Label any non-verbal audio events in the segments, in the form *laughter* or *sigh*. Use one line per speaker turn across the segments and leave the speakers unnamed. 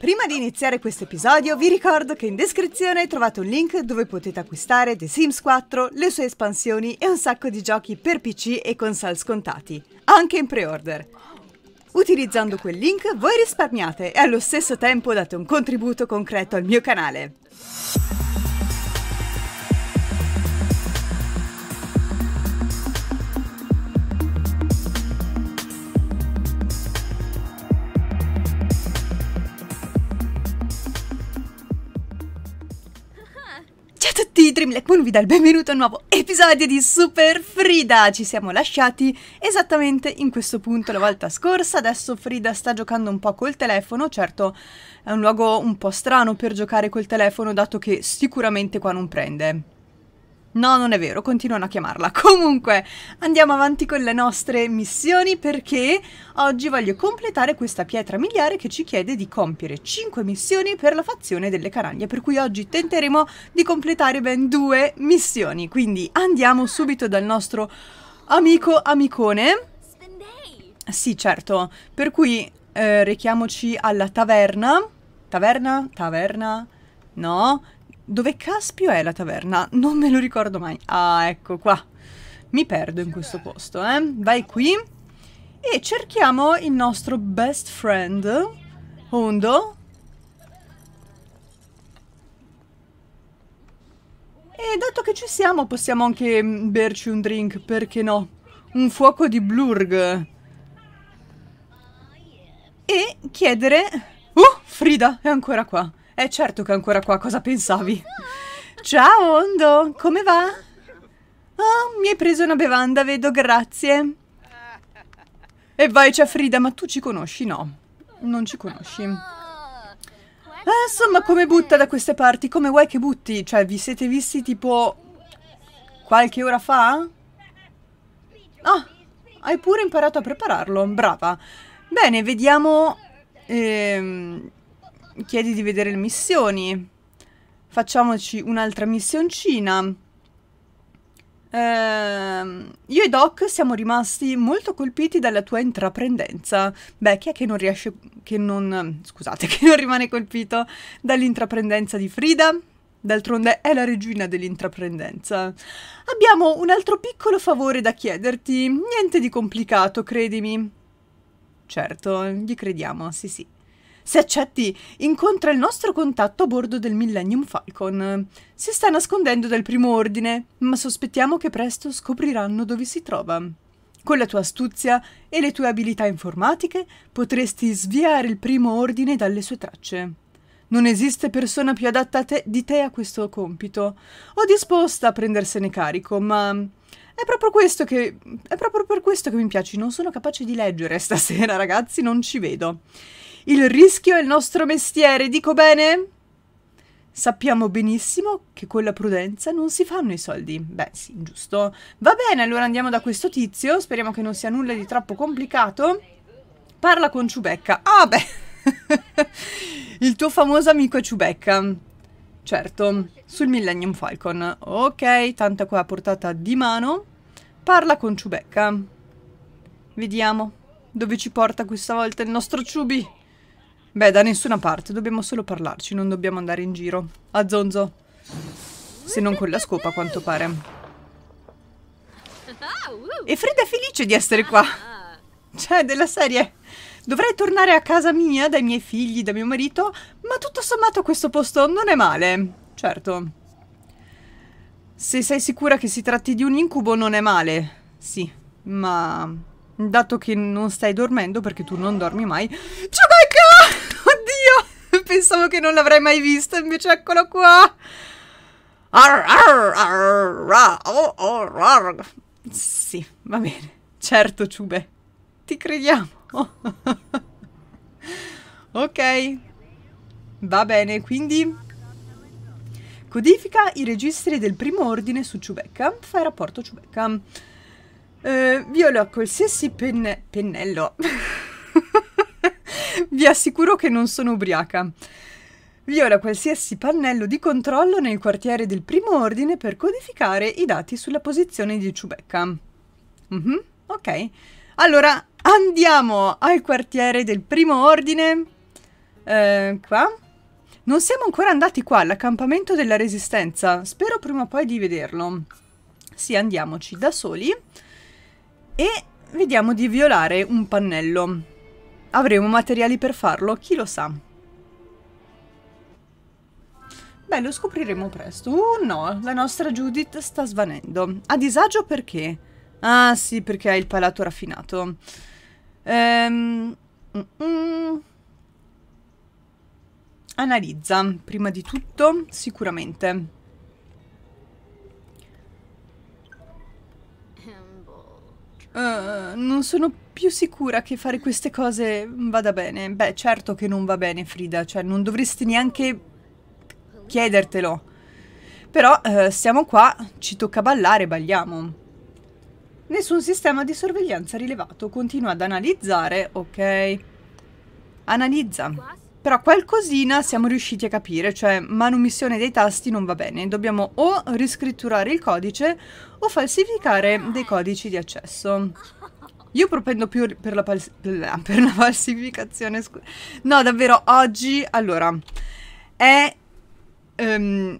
Prima di iniziare questo episodio vi ricordo che in descrizione trovate un link dove potete acquistare The Sims 4, le sue espansioni e un sacco di giochi per PC e console scontati, anche in pre-order. Utilizzando quel link voi risparmiate e allo stesso tempo date un contributo concreto al mio canale. a tutti, Dreamlake Moon vi dà il benvenuto a un nuovo episodio di Super Frida! Ci siamo lasciati esattamente in questo punto la volta scorsa, adesso Frida sta giocando un po' col telefono, certo è un luogo un po' strano per giocare col telefono dato che sicuramente qua non prende. No, non è vero, continuano a chiamarla. *laughs* Comunque, andiamo avanti con le nostre missioni perché oggi voglio completare questa pietra miliare che ci chiede di compiere 5 missioni per la fazione delle canaglie, per cui oggi tenteremo di completare ben due missioni. Quindi andiamo subito dal nostro amico amicone. Sì, certo. Per cui eh, rechiamoci alla taverna. Taverna? Taverna? No, dove caspio è la taverna? Non me lo ricordo mai. Ah, ecco qua. Mi perdo in questo posto, eh. Vai qui. E cerchiamo il nostro best friend, Hondo. E dato che ci siamo possiamo anche mm, berci un drink, perché no? Un fuoco di Blurg. E chiedere... Oh, Frida è ancora qua. È certo che è ancora qua, cosa pensavi? Ciao, Ondo, come va? Oh, mi hai preso una bevanda, vedo, grazie. E vai, c'è Frida, ma tu ci conosci? No, non ci conosci. Eh, insomma, come butta da queste parti? Come vuoi che butti? Cioè, vi siete visti tipo qualche ora fa? Ah, hai pure imparato a prepararlo, brava. Bene, vediamo... Ehm, Chiedi di vedere le missioni. Facciamoci un'altra missioncina. Ehm, io e Doc siamo rimasti molto colpiti dalla tua intraprendenza. Beh, chi è che non riesce, che non, scusate, *laughs* che non rimane colpito dall'intraprendenza di Frida? D'altronde è la regina dell'intraprendenza. Abbiamo un altro piccolo favore da chiederti. Niente di complicato, credimi. Certo, gli crediamo, sì sì. Se accetti, incontra il nostro contatto a bordo del Millennium Falcon. Si sta nascondendo dal primo ordine, ma sospettiamo che presto scopriranno dove si trova. Con la tua astuzia e le tue abilità informatiche potresti sviare il primo ordine dalle sue tracce. Non esiste persona più adatta te, di te a questo compito. Ho disposta a prendersene carico, ma è proprio, questo che, è proprio per questo che mi piaci. Non sono capace di leggere stasera, *laughs* ragazzi, non ci vedo. Il rischio è il nostro mestiere, dico bene? Sappiamo benissimo che con la prudenza non si fanno i soldi. Beh, sì, giusto. Va bene, allora andiamo da questo tizio. Speriamo che non sia nulla di troppo complicato. Parla con Ciubecca. Ah, beh. *laughs* il tuo famoso amico è Ciubecca. Certo, sul Millennium Falcon. Ok, tanta qua a portata di mano. Parla con Ciubecca. Vediamo dove ci porta questa volta il nostro Ciubi. Beh, da nessuna parte, dobbiamo solo parlarci, non dobbiamo andare in giro. A zonzo. Se non con la scopa, a quanto pare. E Freda è felice di essere qua. Cioè, della serie. Dovrei tornare a casa mia, dai miei figli, da mio marito, ma tutto sommato questo posto non è male. Certo. Se sei sicura che si tratti di un incubo, non è male. Sì, ma... Dato che non stai dormendo, perché tu non dormi mai... Ciao, pensavo che non l'avrei mai visto, invece eccolo qua. Arr, arr, arr, oh, oh, sì, va bene. Certo, Ciube. Ti crediamo. *laughs* ok. Va bene, quindi... Codifica i registri del primo ordine su Ciubecca. Fai rapporto Ciubecca. Eh, viola qualsiasi penne pennello. *laughs* *laughs* Vi assicuro che non sono ubriaca. Viola qualsiasi pannello di controllo nel quartiere del primo ordine per codificare i dati sulla posizione di Ciubecca. Mm -hmm, ok. Allora, andiamo al quartiere del primo ordine. Eh, qua. Non siamo ancora andati qua, all'accampamento della resistenza. Spero prima o poi di vederlo. Sì, andiamoci da soli. E vediamo di violare un pannello. Avremo materiali per farlo, chi lo sa. Beh, lo scopriremo presto. Uh, no, la nostra Judith sta svanendo. A disagio perché? Ah, sì, perché hai il palato raffinato. Ehm... Mm -mm. Analizza, prima di tutto, sicuramente. Uh, non sono più sicura che fare queste cose vada bene. Beh, certo che non va bene, Frida, cioè non dovresti neanche chiedertelo. Però uh, eh, siamo qua, ci tocca ballare, balliamo. Nessun sistema di sorveglianza rilevato. Continua ad analizzare, ok. Analizza. Però qualcosina siamo riusciti a capire, cioè manomissione dei tasti non va bene. Dobbiamo o riscritturare il codice o falsificare dei codici di accesso. Io propendo più per la, *laughs* per la falsificazione, scusa. No, davvero, oggi, allora, è... Um,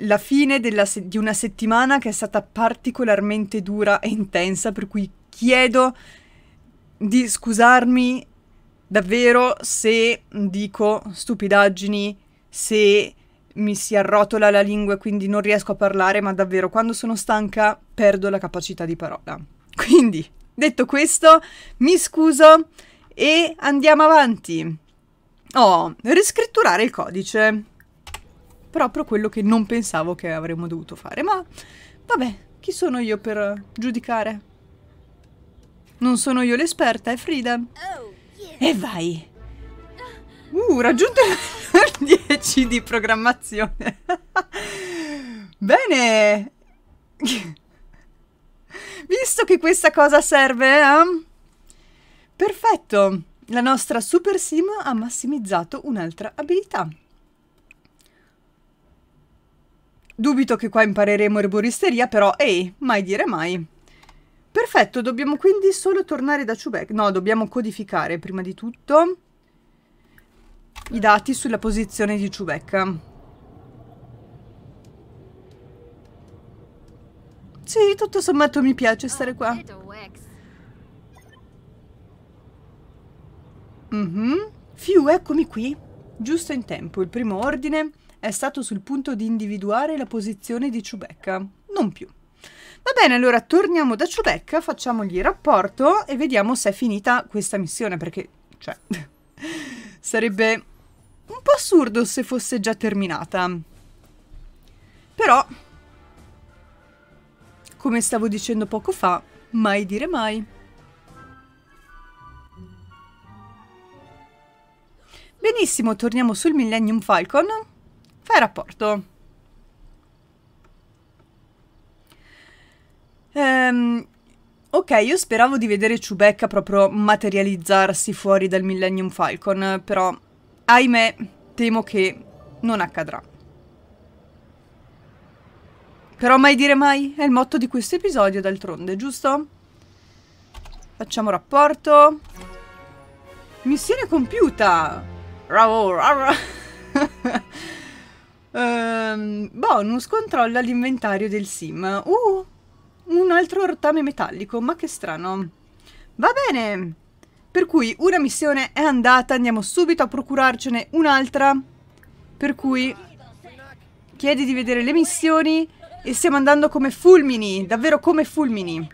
la fine di una settimana che è stata particolarmente dura e intensa, per cui chiedo di scusarmi Davvero, se dico stupidaggini, se mi si arrotola la lingua e quindi non riesco a parlare, ma davvero quando sono stanca perdo la capacità di parola. Quindi, detto questo, mi scuso e andiamo avanti. Oh, riscritturare il codice. Proprio quello che non pensavo che avremmo dovuto fare, ma vabbè, chi sono io per giudicare? Non sono io l'esperta, è Frida. Oh. E vai! Uh, raggiunto *laughs* il 10 di programmazione. *laughs* Bene! Visto che questa cosa serve, eh? Perfetto! La nostra Super Sim ha massimizzato un'altra abilità. Dubito che qua impareremo erboristeria, però ehi, mai dire mai. Perfetto, dobbiamo quindi solo tornare da Chubek. No, dobbiamo codificare prima di tutto i dati sulla posizione di Chubek. Sì, tutto sommato mi piace stare qua. Mm -hmm. Fiu, eccomi qui. Giusto in tempo, il primo ordine è stato sul punto di individuare la posizione di Chewbacca, non più. Va bene, allora torniamo da Ciubecca, facciamogli il rapporto e vediamo se è finita questa missione, perché, cioè, *laughs* sarebbe un po' assurdo se fosse già terminata. Però, come stavo dicendo poco fa, mai dire mai. Benissimo, torniamo sul Millennium Falcon. Fai rapporto. Ehm, ok, io speravo di vedere Chewbacca proprio materializzarsi fuori dal Millennium Falcon, però ahimè temo che non accadrà. Però mai dire mai è il motto di questo episodio d'altronde, giusto? Facciamo rapporto. Missione compiuta! Bravo! um, *laughs* bonus controlla l'inventario del sim. Uh! un altro rottame metallico, ma che strano. Va bene! Per cui una missione è andata, andiamo subito a procurarcene un'altra. Per cui chiedi di vedere le missioni e stiamo andando come fulmini, davvero come fulmini.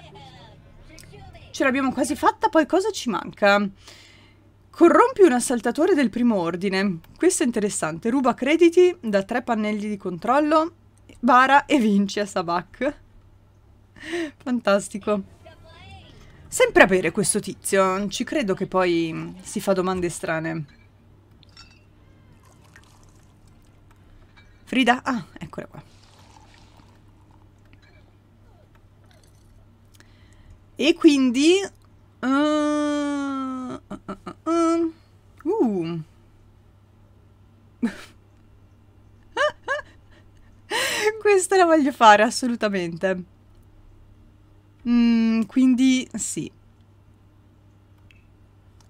Ce l'abbiamo quasi fatta, poi cosa ci manca? Corrompi un assaltatore del primo ordine. Questo è interessante. Ruba crediti da tre pannelli di controllo, bara e vince a Sabak. *laughs* Fantastico. Sempre a bere questo tizio, non ci credo che poi si fa domande strane. Frida? Ah, eccola qua. E quindi... Eh, eh, eh, uh, uh, *laughs* uh, Questa la voglio fare assolutamente. Mm, quindi sì.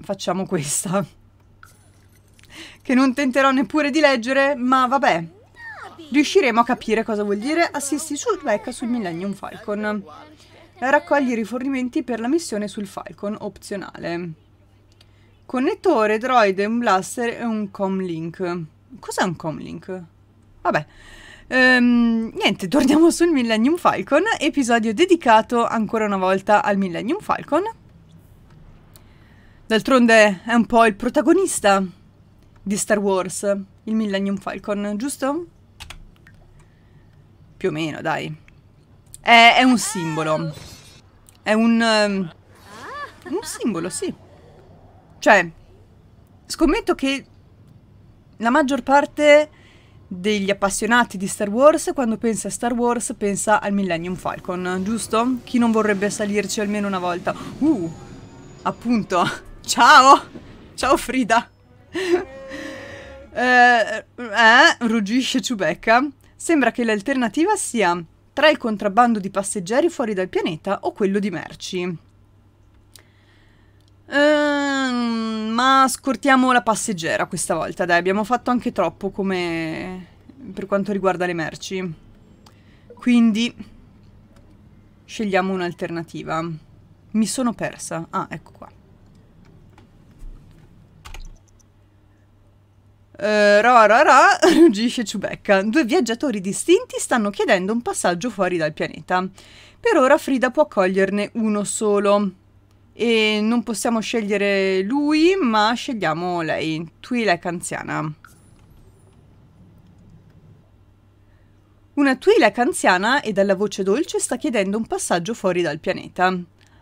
Facciamo questa. Che non tenterò neppure di leggere, ma vabbè. Riusciremo a capire cosa vuol dire assisti sul Rebecca sul Millennium Falcon. Raccogli rifornimenti per la missione sul Falcon, opzionale. Connettore, droide, un blaster e un comlink. Cos'è un comlink? Vabbè. Ehm, niente, torniamo sul Millennium Falcon, episodio dedicato ancora una volta al Millennium Falcon. D'altronde è un po' il protagonista di Star Wars, il Millennium Falcon, giusto? Più o meno, dai. È, è un simbolo. È un... Um, un simbolo, sì. Cioè, scommetto che la maggior parte degli appassionati di Star Wars, quando pensa a Star Wars pensa al Millennium Falcon, giusto? Chi non vorrebbe salirci almeno una volta? Uh, appunto. *laughs* Ciao! Ciao Frida! *laughs* eh, eh, ruggisce Chewbacca. Sembra che l'alternativa sia tra il contrabbando di passeggeri fuori dal pianeta o quello di merci. Ehm, ma scortiamo la passeggera questa volta, dai, abbiamo fatto anche troppo come... per quanto riguarda le merci. Quindi scegliamo un'alternativa. Mi sono persa. Ah, ecco qua. Uh, ra ra ra, *laughs* ruggisce Chewbacca. Due viaggiatori distinti stanno chiedendo un passaggio fuori dal pianeta. Per ora Frida può accoglierne uno solo e non possiamo scegliere lui, ma scegliamo lei, Twi'lek anziana. Una Twi'lek anziana e dalla voce dolce sta chiedendo un passaggio fuori dal pianeta.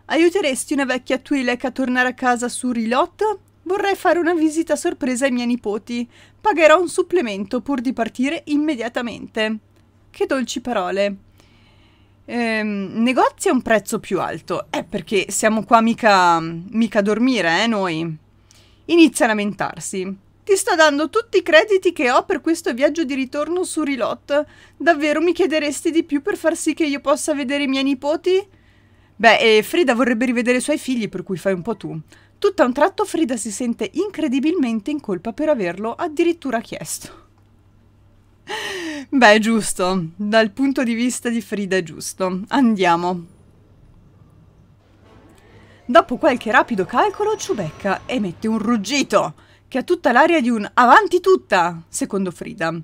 Aiuteresti una vecchia Twi'lek a tornare a casa su Rilot? Vorrei fare una visita sorpresa ai miei nipoti. Pagherò un supplemento pur di partire immediatamente. Che dolci parole. Ehm, negozi a un prezzo più alto. Eh, perché siamo qua mica, mica a dormire, eh, noi. Inizia a lamentarsi. Ti sto dando tutti i crediti che ho per questo viaggio di ritorno su Rilot. Davvero mi chiederesti di più per far sì che io possa vedere i miei nipoti? Beh, e eh, Frida vorrebbe rivedere i suoi figli, per cui fai un po' tu. Tutto a un tratto Frida si sente incredibilmente in colpa per averlo addirittura chiesto. Beh, giusto. Dal punto di vista di Frida è giusto. Andiamo. Dopo qualche rapido calcolo, Ciubecca emette un ruggito che ha tutta l'aria di un avanti tutta, secondo Frida.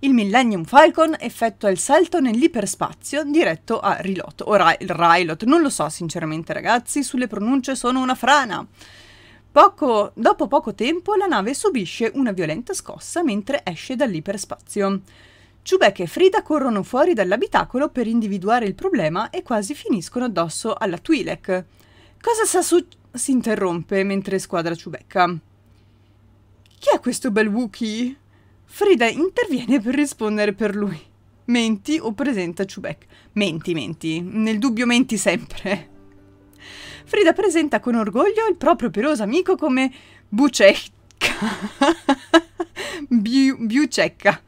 Il Millennium Falcon effettua il salto nell'iperspazio diretto a Rilot o Rilot, non lo so sinceramente ragazzi, sulle pronunce sono una frana. Poco, dopo poco tempo la nave subisce una violenta scossa mentre esce dall'iperspazio. Chubek e Frida corrono fuori dall'abitacolo per individuare il problema e quasi finiscono addosso alla Twi'lek. Cosa sa su... si interrompe mentre squadra Chubecca. Chi è questo bel Wookiee? Frida interviene per rispondere per lui. Menti o presenta Chubek. Menti, menti. Nel dubbio menti sempre. Frida presenta con orgoglio il proprio peloso amico come Bucecca. *laughs* Bucecca.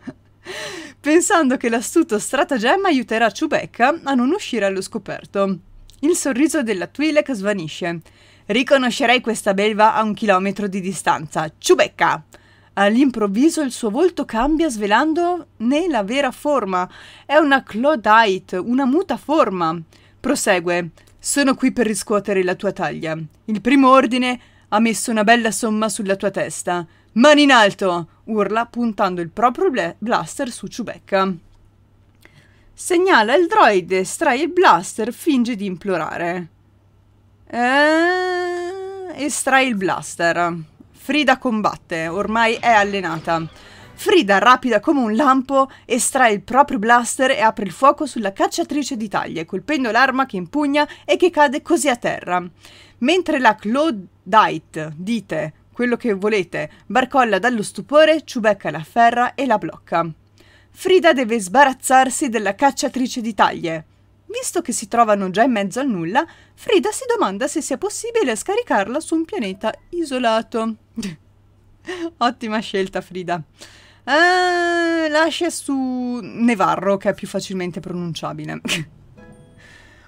Pensando che l'astuto stratagemma aiuterà Ciubecca a non uscire allo scoperto. Il sorriso della Twi'lek svanisce. Riconoscerei questa belva a un chilometro di distanza. Ciubecca! All'improvviso il suo volto cambia svelando né la vera forma. È una Clodite, una muta forma. Prosegue. Sono qui per riscuotere la tua taglia. Il primo ordine ha messo una bella somma sulla tua testa. Mani in alto! urla puntando il proprio blaster su Ciubecca. Segnala il droid, estrae il blaster, finge di implorare. Eh... Estrae il blaster. Frida combatte, ormai è allenata. Frida, rapida come un lampo, estrae il proprio blaster e apre il fuoco sulla cacciatrice di taglie, colpendo l'arma che impugna e che cade così a terra. Mentre la Claudite, dite quello che volete, barcolla dallo stupore, ciubecca la ferra e la blocca. Frida deve sbarazzarsi della cacciatrice di taglie. Visto che si trovano già in mezzo al nulla, Frida si domanda se sia possibile scaricarla su un pianeta isolato. *laughs* Ottima scelta, Frida. Eh, lascia su Nevarro, che è più facilmente pronunciabile.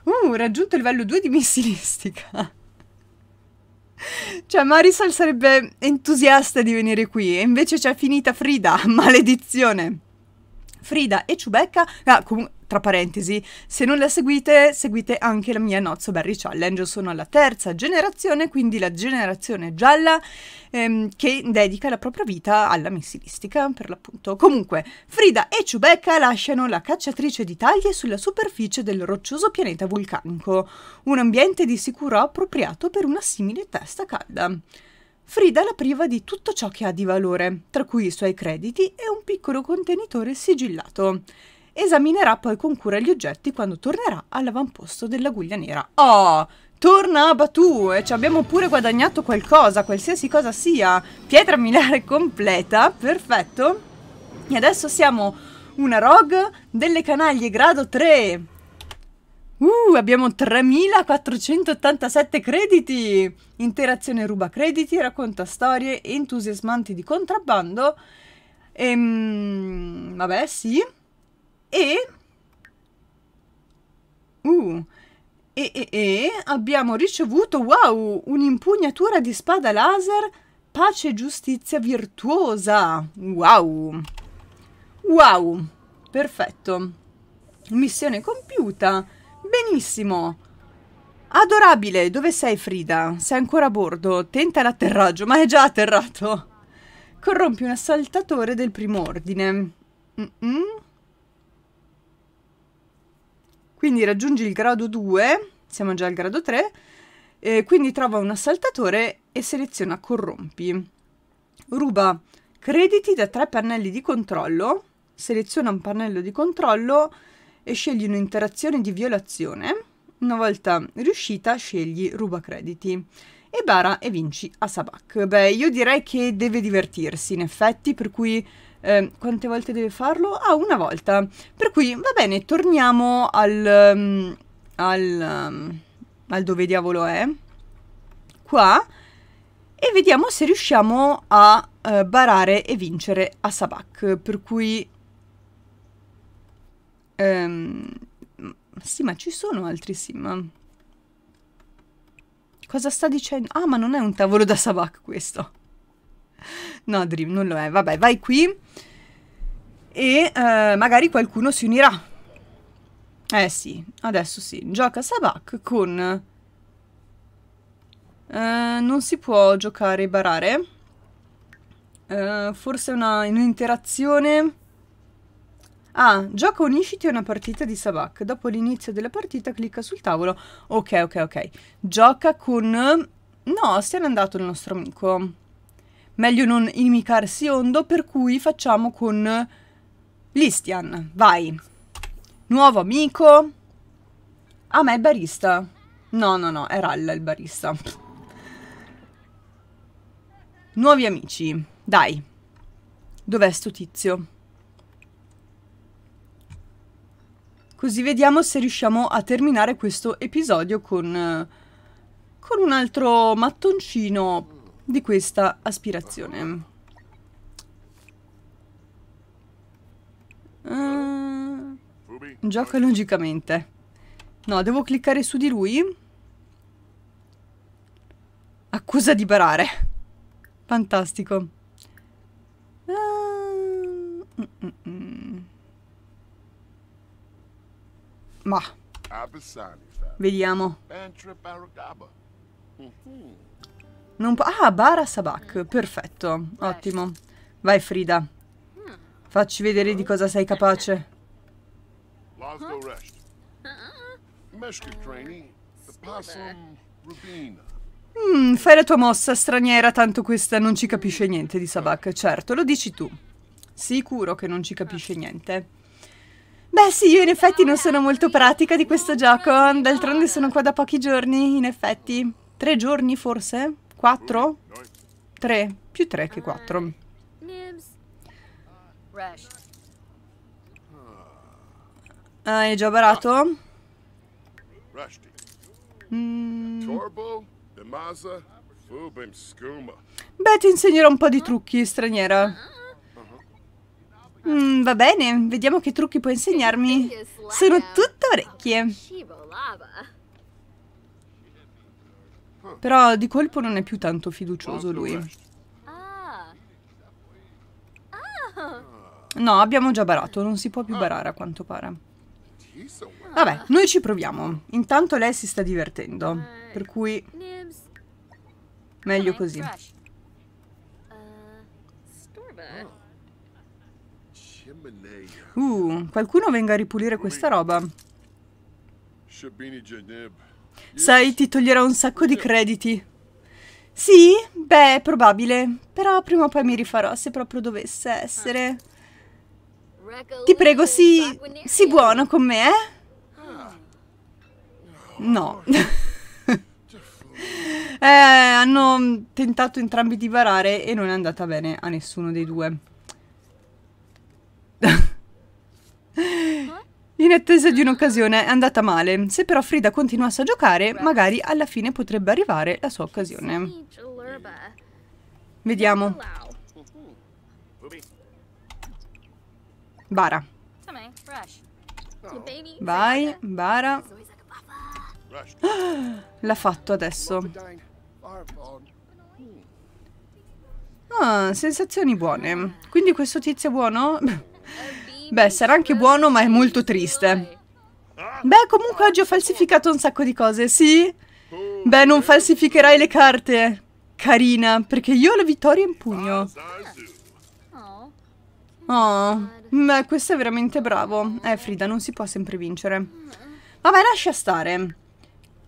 uh, raggiunto il livello 2 di missilistica. Cioè, Marisol sarebbe entusiasta di venire qui e invece c'è finita Frida, *laughs* maledizione. Frida e Ciubecca, ah, comunque tra parentesi, se non la seguite, seguite anche la mia Not Barry Berry Challenge. Sono alla terza generazione, quindi la generazione gialla ehm, che dedica la propria vita alla missilistica, per l'appunto. Comunque, Frida e Ciubecca lasciano la cacciatrice di taglie sulla superficie del roccioso pianeta vulcanico, un ambiente di sicuro appropriato per una simile testa calda. Frida la priva di tutto ciò che ha di valore, tra cui i suoi crediti e un piccolo contenitore sigillato. Esaminerà poi con cura gli oggetti quando tornerà all'avamposto dell'aguglia nera. Oh, torna a Batue, ci abbiamo pure guadagnato qualcosa, qualsiasi cosa sia. Pietra milare *laughs* completa, perfetto. E adesso siamo una rogue delle canaglie grado 3. Uh, abbiamo 3487 crediti! Interazione ruba crediti, racconta storie entusiasmanti di contrabbando. Ehm, vabbè, sì e, uh, e, e, e abbiamo ricevuto, wow, un'impugnatura di spada laser, pace e giustizia virtuosa, wow, wow, perfetto, missione compiuta, benissimo, Adorabile, dove sei Frida? Sei ancora a bordo? Tenta l'atterraggio, ma è già atterrato. Corrompi un assaltatore del primo ordine. Mm -mm. Quindi raggiungi il grado 2, siamo già al grado 3, eh, quindi trova un assaltatore e seleziona corrompi. Ruba crediti da tre pannelli di controllo, seleziona un pannello di controllo e scegli un'interazione di violazione. Una volta riuscita scegli ruba crediti e bara e vinci a Sabak. Beh, io direi che deve divertirsi in effetti, per cui eh, quante volte deve farlo? Ah, una volta. Per cui va bene, torniamo al, um, al, um, al dove diavolo è. Qua. E vediamo se riusciamo a uh, barare e vincere a Sabak. Per cui... Um, sì, ma ci sono altri sim. Cosa sta dicendo? Ah, ma non è un tavolo da Sabak questo. No, Dream non lo è. Vabbè, vai qui e eh, magari qualcuno si unirà. Eh sì, adesso sì. Gioca Sabak con... Eh, non si può giocare e barare. Eh, forse una, un'interazione... Ah, gioca Unisciti a una partita di Sabak. Dopo l'inizio della partita clicca sul tavolo. Ok, ok, ok. Gioca con... No, se n'è andato il nostro amico meglio non imicarsi ondo, per cui facciamo con Listian, vai. Nuovo amico. Ah, ma è barista. No, no, no, è Ralla il barista. Nuovi amici, dai. Dov'è sto tizio? Così vediamo se riusciamo a terminare questo episodio con, con un altro mattoncino di questa aspirazione. Uh, gioca logicamente. No, devo cliccare su di lui. Accusa di barare. Fantastico. Uh, mm, mm. Ma. Vediamo. Non po- ah, Bara Sabak, perfetto, ottimo. Vai Frida, mm. facci vedere di cosa sei capace. Mm, fai la tua mossa straniera, tanto questa non ci capisce niente di Sabak. Certo, lo dici tu. Sicuro che non ci capisce niente. Beh sì, io in effetti non sono molto pratica di questo gioco, d'altronde sono qua da pochi giorni, in effetti. Tre giorni forse? 4? 3. Più 3 che 4. Ah. Hai già barato? Mm. Beh, ti insegnerò un po' di trucchi, straniera. Uh-huh. Mm, va bene, vediamo che trucchi puoi insegnarmi. Sono tutto orecchie. Però di colpo non è più tanto fiducioso lui. Ah. Ah. No, abbiamo già barato, non si può più ah. barare a quanto pare. Vabbè, noi ci proviamo. Intanto lei si sta divertendo, per cui meglio così. Uh, uh, qualcuno venga a ripulire questa roba. Sai, ti toglierò un sacco di crediti. Sì? Beh, è probabile. Però prima o poi mi rifarò se proprio dovesse essere. Ti prego, sii... sii buono con me, eh? No. *laughs* eh, hanno tentato entrambi di varare e non è andata bene a nessuno dei due. *laughs* In attesa di un'occasione è andata male. Se però Frida continuasse a giocare, magari alla fine potrebbe arrivare la sua occasione. Vediamo. Bara. Vai, Bara. *gasps* L'ha fatto adesso. Ah, sensazioni buone. Quindi questo tizio è buono? *laughs* Beh, sarà anche buono, ma è molto triste. Beh, comunque oggi ho falsificato un sacco di cose, sì? Beh, non falsificherai le carte. Carina, perché io ho la vittoria in pugno. Oh, beh, questo è veramente bravo. Eh, Frida, non si può sempre vincere. Vabbè, lascia stare.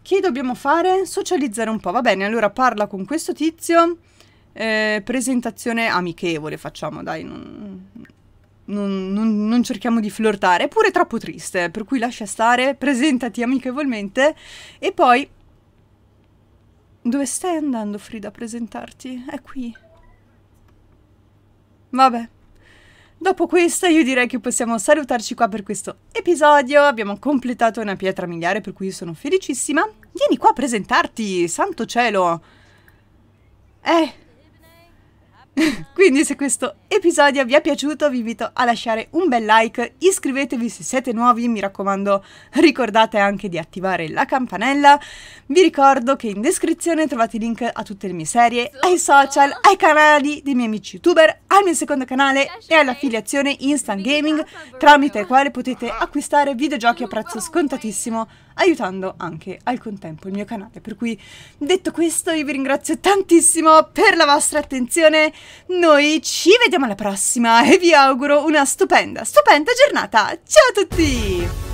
Che dobbiamo fare? Socializzare un po'. Va bene, allora parla con questo tizio. Eh, presentazione amichevole, facciamo, dai. Non non, non, non, cerchiamo di flirtare, eppure è troppo triste, per cui lascia stare, presentati amichevolmente e poi... Dove stai andando Frida a presentarti? È qui. Vabbè. Dopo questa io direi che possiamo salutarci qua per questo episodio, abbiamo completato una pietra miliare per cui sono felicissima. Vieni qua a presentarti, santo cielo! Eh, *laughs* Quindi se questo episodio vi è piaciuto vi invito a lasciare un bel like, iscrivetevi se siete nuovi, mi raccomando ricordate anche di attivare la campanella. Vi ricordo che in descrizione trovate i link a tutte le mie serie, ai social, ai canali dei miei amici youtuber, al mio secondo canale e all'affiliazione Instant Gaming tramite il quale potete acquistare videogiochi a prezzo scontatissimo aiutando anche al contempo il mio canale. Per cui detto questo io vi ringrazio tantissimo per la vostra attenzione, noi ci vediamo alla prossima e vi auguro una stupenda, stupenda giornata. Ciao a tutti!